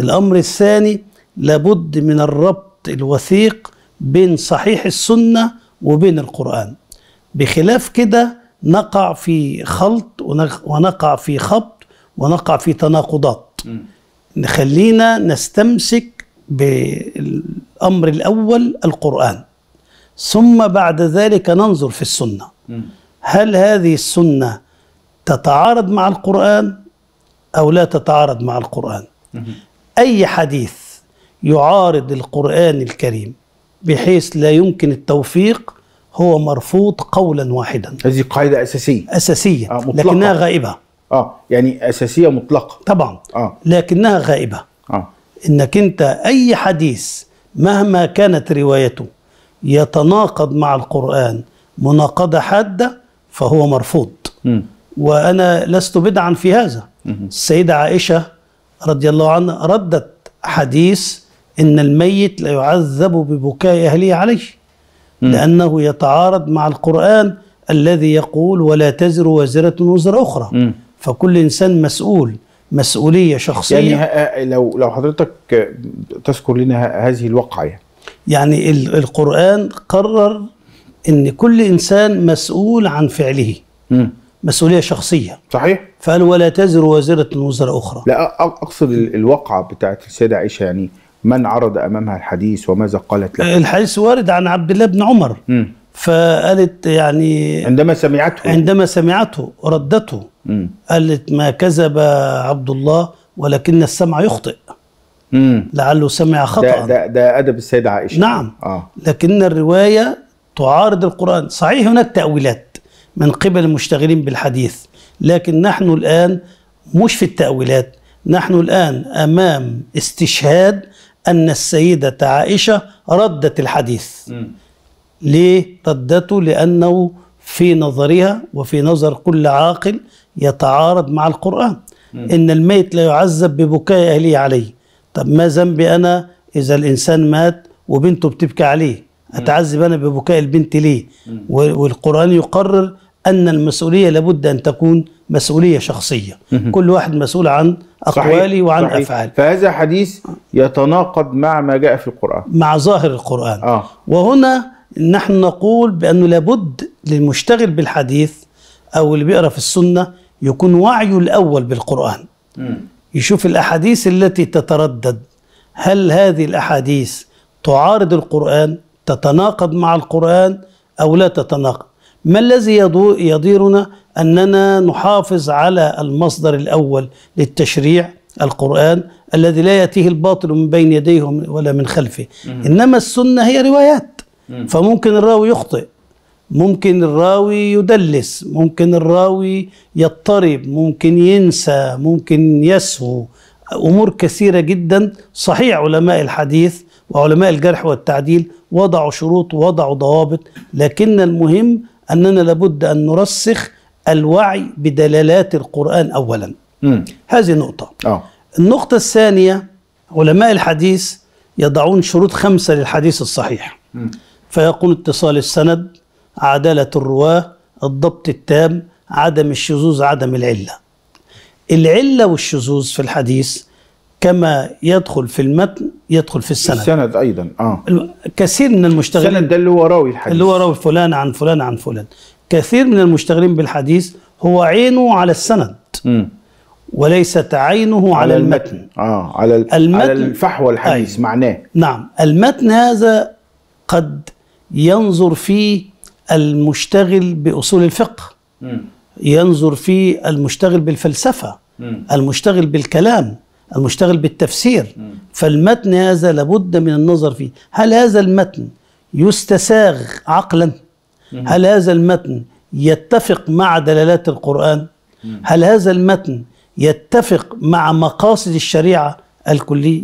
الأمر الثاني لابد من الربط الوثيق بين صحيح السنة وبين القرآن بخلاف كده نقع في خلط ونقع في خبط ونقع في تناقضات نخلينا نستمسك بالأمر الأول القرآن ثم بعد ذلك ننظر في السنة هل هذه السنة تتعارض مع القرآن أو لا تتعارض مع القرآن أي حديث يعارض القرآن الكريم بحيث لا يمكن التوفيق هو مرفوض قولا واحدا هذه قاعدة أساسية أساسية آه مطلقة. لكنها غائبة آه يعني أساسية مطلقة طبعا آه. لكنها غائبة آه. إنك أنت أي حديث مهما كانت روايته يتناقض مع القرآن مناقضة حادة فهو مرفوض م. وأنا لست بدعا في هذا السيدة عائشة رضي الله عنها ردت حديث إن الميت لا يعذب ببكاء أهله عليه لأنه يتعارض مع القرآن الذي يقول ولا تزر وازرة وزر أخرى م. فكل إنسان مسؤول مسؤولية شخصية يعني لو لو حضرتك تذكر لنا هذه الواقعه يعني, يعني القرآن قرر إن كل إنسان مسؤول عن فعله م. مسؤوليه شخصيه صحيح فقال ولا تزر وازره وزر اخرى لا اقصد الواقعه بتاعت السيده عائشه يعني من عرض امامها الحديث وماذا قالت له الحديث وارد عن عبد الله بن عمر م. فقالت يعني عندما سمعته عندما سمعته ردته م. قالت ما كذب عبد الله ولكن السمع يخطئ م. لعله سمع خطأ ده, ده, ده أدب السيدة عائشة نعم آه. لكن الرواية تعارض القرآن صحيح هناك تأويلات من قبل المشتغلين بالحديث لكن نحن الآن مش في التأويلات نحن الآن أمام استشهاد أن السيدة عائشة ردت الحديث م. ليه ردته لأنه في نظرها وفي نظر كل عاقل يتعارض مع القرآن م. إن الميت لا يعذب ببكاء أهله عليه طب ما ذنبي أنا إذا الإنسان مات وبنته بتبكي عليه أتعذب أنا ببكاء البنت ليه م. والقرآن يقرر أن المسؤولية لابد أن تكون مسؤولية شخصية كل واحد مسؤول عن أقوالي وعن صحيح. أفعالي فهذا حديث يتناقض مع ما جاء في القرآن مع ظاهر القرآن آه. وهنا نحن نقول بأنه لابد للمشتغل بالحديث أو اللي بيقرأ في السنة يكون وعيه الأول بالقرآن م. يشوف الأحاديث التي تتردد هل هذه الأحاديث تعارض القرآن تتناقض مع القرآن أو لا تتناقض ما الذي يضيرنا أننا نحافظ على المصدر الأول للتشريع القرآن الذي لا يأتيه الباطل من بين يديه ولا من خلفه إنما السنة هي روايات فممكن الراوي يخطئ ممكن الراوي يدلس ممكن الراوي يضطرب ممكن ينسى ممكن يسهو أمور كثيرة جدا صحيح علماء الحديث وعلماء الجرح والتعديل وضعوا شروط ووضعوا ضوابط لكن المهم أننا لابد أن نرسخ الوعي بدلالات القرآن أولا مم. هذه نقطة أوه. النقطة الثانية علماء الحديث يضعون شروط خمسة للحديث الصحيح م. فيكون اتصال السند عدالة الرواة الضبط التام عدم الشذوذ عدم العلة العلة والشذوذ في الحديث كما يدخل في المتن يدخل في السند السند ايضا اه كثير من المشتغلين السند ده اللي هو راوي الحديث اللي هو راوي فلان عن فلان عن فلان كثير من المشتغلين بالحديث هو عينه على السند م. وليست عينه على, على المتن. المتن اه على المتن على الفحوى الحديث أي. معناه نعم المتن هذا قد ينظر فيه المشتغل باصول الفقه م. ينظر فيه المشتغل بالفلسفه م. المشتغل بالكلام المشتغل بالتفسير فالمتن هذا لابد من النظر فيه هل هذا المتن يستساغ عقلا هل هذا المتن يتفق مع دلالات القرآن هل هذا المتن يتفق مع مقاصد الشريعة الكلية